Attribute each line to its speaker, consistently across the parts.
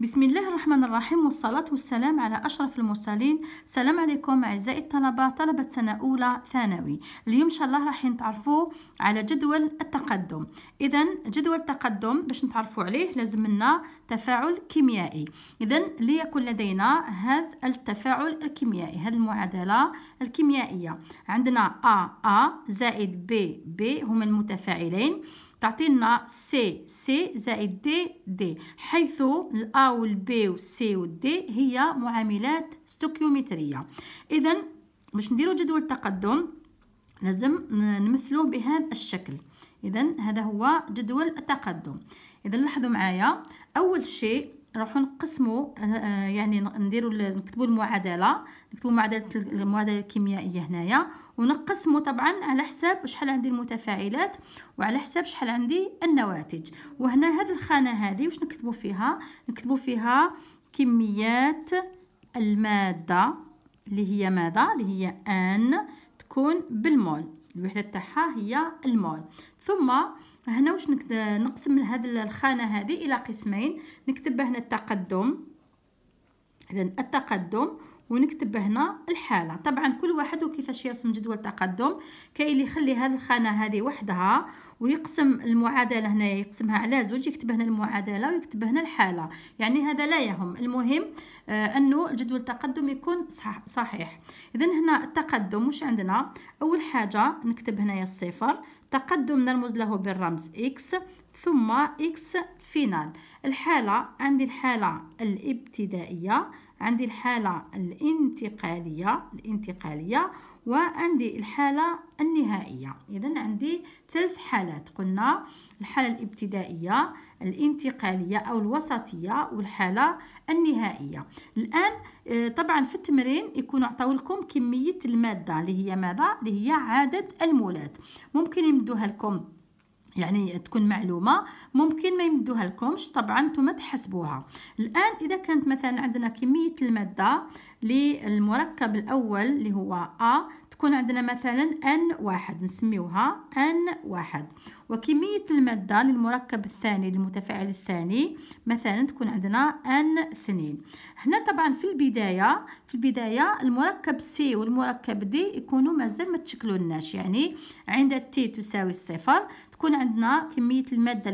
Speaker 1: بسم الله الرحمن الرحيم والصلاة والسلام على أشرف المرسلين سلام عليكم أعزائي الطلبة طلبة سنة أولى ثانوي اليوم إن شاء الله راح نتعرفوا على جدول التقدم إذا جدول التقدم باش نتعرفوا عليه لازم لنا تفاعل كيميائي إذا ليكن لدينا هذا التفاعل الكيميائي هذه المعادلة الكيميائية عندنا أ أ زائد ب ب هما المتفاعلين تعطينا سي سي زائد دي دي حيث الأ والبي والسي والدي هي معاملات ستوكيومترية إذا باش نديرو جدول التقدم لازم نمثلو بهذا الشكل إذا هذا هو جدول التقدم إذا لاحظوا معايا أول شيء نروحو نقسمو آه، يعني نديرو نكتبو المعادله نكتبو معادله المعادله الكيميائيه هنايا ونقسمو طبعا على حساب شحال عندي المتفاعلات وعلى حساب شحال عندي النواتج وهنا هاد الخانه هذه واش نكتبو فيها نكتبو فيها كميات الماده اللي هي ماذا اللي هي ان تكون بالمول الوحده تاعها هي المول ثم هنا واش نقسم من الخانه هذه الى قسمين نكتب هنا التقدم اذا التقدم ونكتب هنا الحاله طبعا كل واحد وكيفاش يرسم جدول التقدم كاين اللي يخلي هذه الخانه هذه وحدها ويقسم المعادله هنا يقسمها على زوج يكتب هنا المعادله ويكتب هنا الحاله يعني هذا لا يهم المهم آه انه جدول التقدم يكون صح صحيح اذا هنا التقدم واش عندنا اول حاجه نكتب هنايا الصفر تقدم نرمز له بالرمز إكس ثم إكس فينال الحالة عندي الحالة الابتدائية عندي الحالة الانتقالية الانتقالية وعندي الحالة النهائية إذا عندي ثلاث حالات قلنا الحالة الابتدائية الانتقالية أو الوسطية والحالة النهائية الآن آه، طبعا في التمرين يكون عطاو لكم كمية المادة اللي هي ماذا اللي هي عدد المولات ممكن يمدوها لكم يعني تكون معلومه ممكن ما يمدوها لكمش طبعا نتوما تحسبوها الان اذا كانت مثلا عندنا كميه الماده للمركب الاول اللي هو ا تكون عندنا مثلا ان واحد نسميوها ان واحد وكميه الماده للمركب الثاني للمتفاعل الثاني مثلا تكون عندنا ان اثنين هنا طبعا في البدايه في البدايه المركب سي والمركب دي يكونوا مازال ما تشكلوا لناش يعني عند تي تساوي الصفر تكون عندنا كمية المادة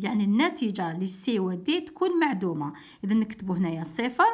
Speaker 1: يعني الناتجة للسي ودي تكون معدومة إذا نكتبو هنايا صفر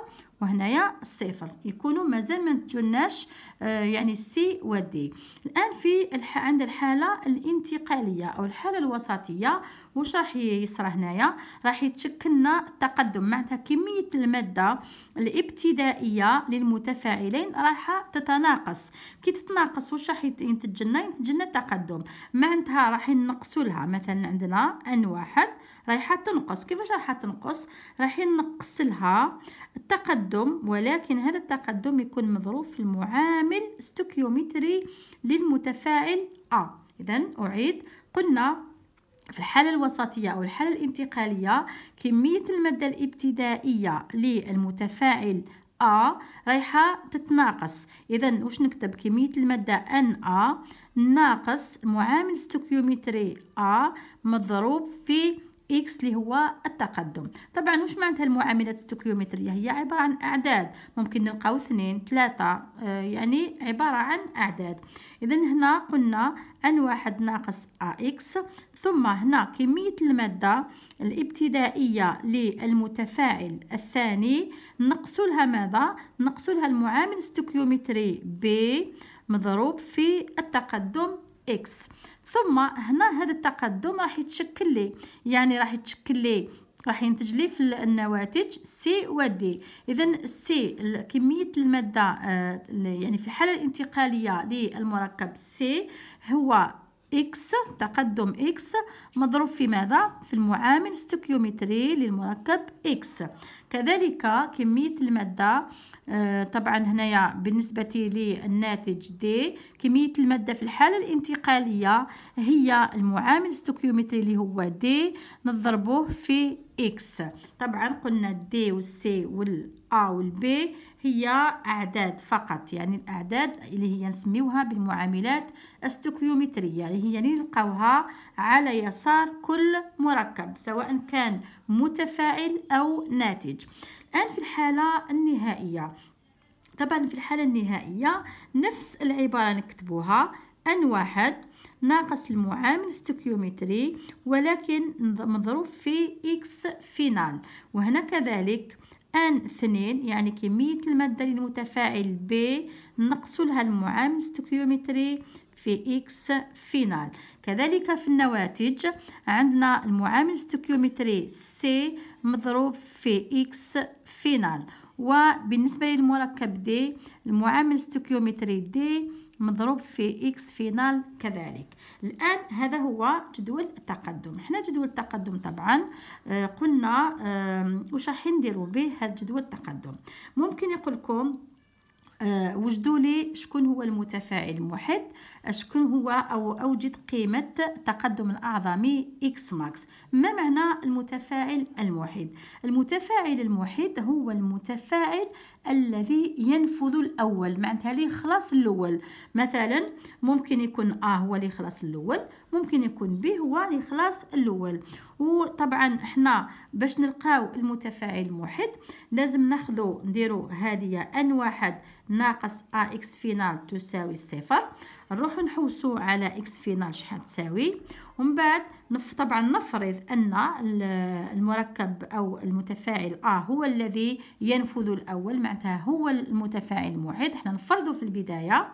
Speaker 1: وهنايا الصفر يكونوا مازال ما تجناش آه، يعني سي ودي الان في الح... عند الحاله الانتقاليه او الحاله الوسطيه واش راح يصرى هنايا راح يتشكلنا التقدم معناتها كميه الماده الابتدائيه للمتفاعلين راح تتناقص كي تتناقص واش راح ينتج لنا ينتج لنا التقدم معناتها راح نقصوا لها مثلا عندنا ان واحد رايحه تنقص كيفاش راح تنقص راح نقص لها التقدم ولكن هذا التقدم يكون مضروب في المعامل ستوكيومتري للمتفاعل ا اذا اعيد قلنا في الحالة الوسطية أو الحالة الانتقالية كمية المادة الابتدائية للمتفاعل أ رايحة تتناقص إذا واش نكتب كمية المادة أن أ ناقص معامل ستوكيومتري أ مضروب في اكس اللي هو التقدم طبعا واش معناتها المعاملات الستوكيومتريه هي عباره عن اعداد ممكن نلقاو اثنين ثلاثه آه يعني عباره عن اعداد اذا هنا قلنا ان واحد ناقص ا اكس ثم هنا كميه الماده الابتدائيه للمتفاعل الثاني نقصوا لها ماذا نقصوا لها المعامل الستوكيومتري ب مضروب في التقدم اكس ثم هنا هذا التقدم راح يتشكل لي يعني راح يتشكل لي راح ينتج لي في النواتج سي ودي اذا سي كميه الماده آه، يعني في الحاله الانتقاليه للمركب سي هو إكس تقدم إكس مضروب في ماذا؟ في المعامل ستوكيومتري للمركب إكس كذلك كمية المادة آه، طبعا هنايا بالنسبة للناتج دي كمية المادة في الحالة الانتقالية هي المعامل ستوكيومتري اللي هو دي نضربوه في إكس طبعا قلنا دي والسي وال A والبي هي أعداد فقط يعني الأعداد اللي هي نسميوها بالمعاملات استوكيومترية اللي هي يعني نلقاوها على يسار كل مركب سواء كان متفاعل أو ناتج الآن في الحالة النهائية طبعا في الحالة النهائية نفس العبارة نكتبوها أن واحد ناقص المعامل استوكيومتري ولكن مضروب في إكس فينال وهنا كذلك ان اثنين يعني كمية المادة للمتفاعل ب نقص لها المعامل الستوكيومتري في إكس فينال كذلك في النواتج عندنا المعامل الستوكيومتري سي مضروب في إكس فينال وبالنسبة للمركب دي المعامل الستوكيومتري دي مضروب في إكس فينال كذلك الآن هذا هو جدول التقدم حنا جدول التقدم طبعا آه، قلنا آه وش راح نديرو به هذا جدول التقدم ممكن يقول لكم آه وجدوا لي شكون هو المتفاعل الموحد شكون هو او اوجد قيمه التقدم الاعظمي اكس ماكس ما معنى المتفاعل الموحد المتفاعل الموحد هو المتفاعل الذي ينفذ الأول معناتها اللي خلاص الأول مثلا ممكن يكون آ هو اللي خلاص الأول ممكن يكون ب هو اللي خلاص الأول وطبعا حنا باش نلقاو المتفاعل الموحد لازم ناخذو نديرو هادية ان واحد ناقص ا اكس فينال تساوي صفر نروحو نحوسو على اكس فينال شحال تساوي ومن بعد نف طبعا نفرض أن المركب أو المتفاعل آ هو الذي ينفذ الأول معناتها هو المتفاعل الموحد احنا نفرضه في البداية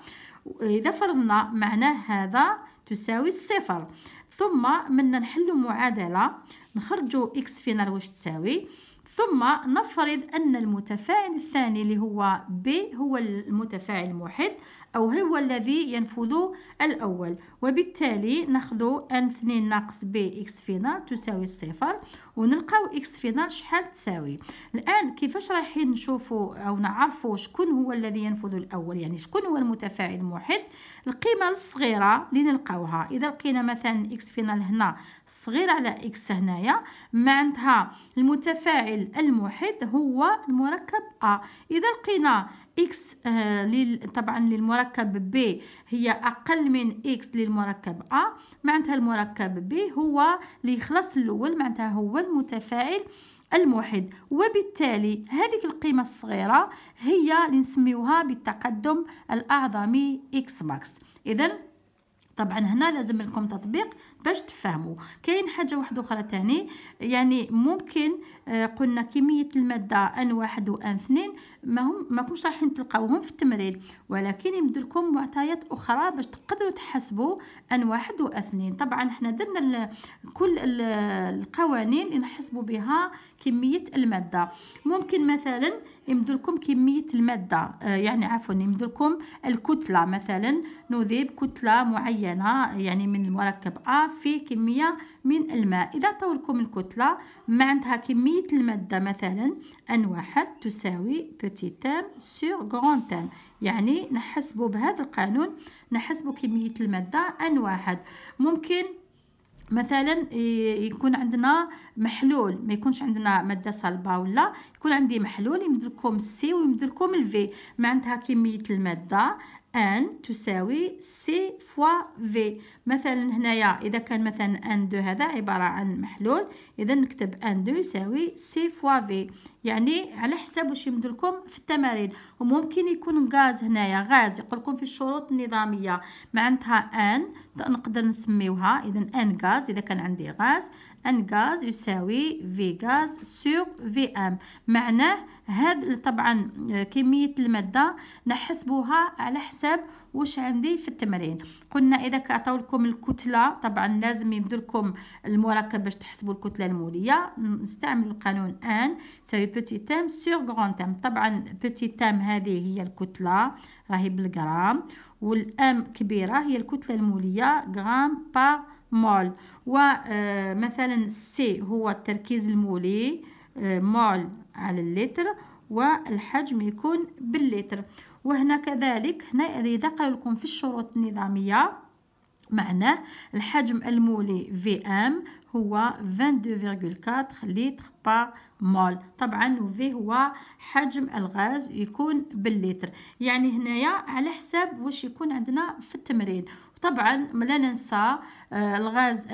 Speaker 1: إذا فرضنا معناه هذا تساوي الصفر ثم من نحل معادلة نخرجوا إكس فينال واش تساوي ثم نفرض أن المتفاعل الثاني اللي هو ب هو المتفاعل الموحد أو هو الذي ينفذ الأول وبالتالي ناخذ N 2 ناقص ب X فينال تساوي الصفر ونلقاو X فينال شحال تساوي الآن كيفاش رايحين نشوفوا أو نعرفوا شكون هو الذي ينفذ الأول يعني شكون هو المتفاعل الموحد القيمة الصغيرة اللي نلقاوها إذا لقينا مثلا X فينال هنا صغير على X هنايا معناتها المتفاعل الفاعل الموحد هو المركب أ إذا لقينا إكس آه، طبعا للمركب ب هي أقل من إكس للمركب أ معناتها المركب ب هو اللي يخلص الأول معناتها هو المتفاعل الموحد وبالتالي هذه القيمة الصغيرة هي اللي نسميوها بالتقدم الأعظمي إكس ماكس إذا طبعا هنا لازم لكم تطبيق باش تفهموا كاين حاجه واحده اخرى تاني يعني ممكن آه، قلنا كميه الماده ان واحد وان اثنين ما هم ماكمش رايحين تلقاوهم في التمرين ولكن يمد لكم معطيات اخرى باش تقدروا تحسبوا ان واحد واثنين طبعا احنا درنا كل القوانين اللي نحسبوا بها كميه الماده ممكن مثلا يمد لكم كميه الماده آه، يعني عفوا يمد لكم الكتله مثلا نذيب كتله معينه معينة يعني من المركب أ في كمية من الماء إذا عطاولكم الكتلة ما عندها كمية المادة مثلا أن واحد تساوي بوتي تام سور غران تام يعني نحسبوا بهذا القانون نحسبوا كمية المادة أن واحد ممكن مثلا يكون عندنا محلول ما يكونش عندنا ماده صلبه ولا يكون عندي محلول يمد لكم السي ويمد لكم الفي معناتها كميه الماده ان تساوي سي فوا في مثلا هنايا اذا كان مثلا ان دو هذا عباره عن محلول اذا نكتب ان دو يساوي سي فوا في يعني على حساب واش يمدلكم في التمارين وممكن يكون غاز هنايا غاز يقولكم في الشروط النظاميه معناتها ان نقدر نسميوها اذا ان غاز اذا كان عندي غاز ان غاز يساوي في غاز سور في ام معناه هاد طبعا كميه الماده نحسبوها على حساب واش عندي في التمرين قلنا اذا عطاو لكم الكتله طبعا لازم يبدلكم المركب باش تحسبوا الكتله الموليه نستعمل القانون ان يساوي بوتي تام سور غران تام طبعا بوتي تام هذه هي الكتلة راهي بالغرام والام كبيرة هي الكتلة المولية غرام بار مول ومثلا آه، سي هو التركيز المولي مول آه، على اللتر والحجم يكون باللتر وهنا كذلك هنا إذا قالوا لكم في الشروط النظامية معناه الحجم المولي في ام هو 22.4 لتر بار مول طبعا وفي هو حجم الغاز يكون باللتر يعني هنايا على حساب واش يكون عندنا في التمرين طبعا لا ننسى آه، الغاز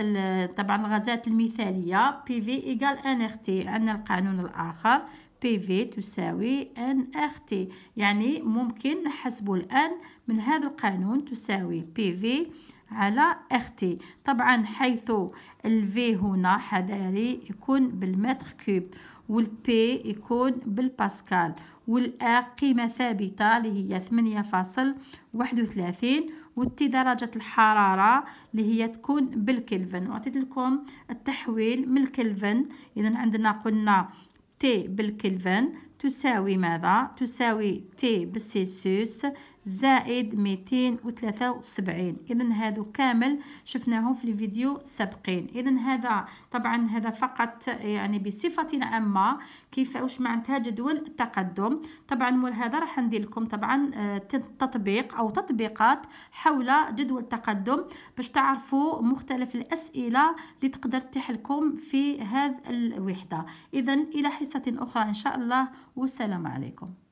Speaker 1: طبعا الغازات المثاليه بي في ايكال ان ار تي عندنا القانون الاخر بي في تساوي ان ار تي يعني ممكن نحسبوا الان من هذا القانون تساوي بي في على اختي طبعا حيث الفي هنا حذاري يكون بالمتر كوب والبي يكون بالباسكال والآر قيمة ثابتة اللي هي 8.31 والتي درجة الحرارة اللي هي تكون بالكلفن وعطيت لكم التحويل من الكلفن إذا عندنا قلنا تي بالكلفن تساوي ماذا؟ تساوي تي بالسيسوس زائد ميتين وثلاثة وسبعين إذا هادو كامل شفناهم في الفيديو السابقين إذا هذا طبعا هذا فقط يعني بصفة عامة كيف واش معناتها جدول التقدم طبعا مول هذا راح ندير لكم طبعا آه، تطبيق أو تطبيقات حول جدول التقدم باش تعرفوا مختلف الأسئلة اللي تقدر تتيح لكم في هذه الوحدة إذا إلى حصة أخرى إن شاء الله والسلام عليكم